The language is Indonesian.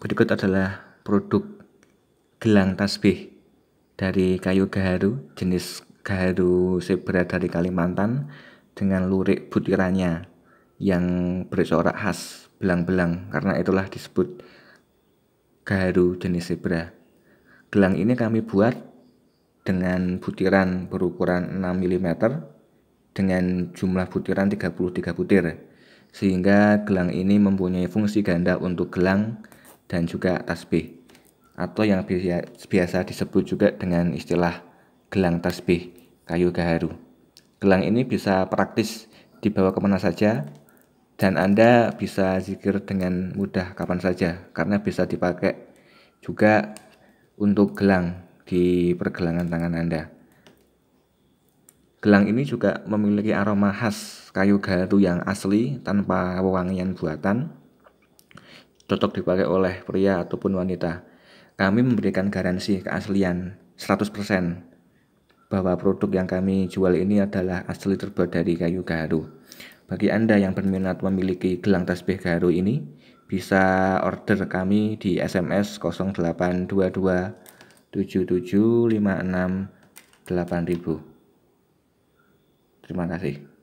Berikut adalah produk gelang tasbih dari kayu gaharu jenis gaharu zebra dari Kalimantan dengan lurik butirannya yang bersorak khas belang-belang karena itulah disebut gaharu jenis zebra. Gelang ini kami buat dengan butiran berukuran 6 mm dengan jumlah butiran 33 butir sehingga gelang ini mempunyai fungsi ganda untuk gelang dan juga tasbih atau yang biasa disebut juga dengan istilah gelang tasbih kayu gaharu. Gelang ini bisa praktis dibawa kemana saja dan Anda bisa zikir dengan mudah kapan saja karena bisa dipakai juga untuk gelang di pergelangan tangan Anda. Gelang ini juga memiliki aroma khas kayu gaharu yang asli tanpa wewangian buatan cocok dipakai oleh pria ataupun wanita. Kami memberikan garansi keaslian 100% bahwa produk yang kami jual ini adalah asli terbuat dari kayu garu. Bagi Anda yang berminat memiliki gelang tasbih garu ini, bisa order kami di SMS 0822 7756 8000. Terima kasih.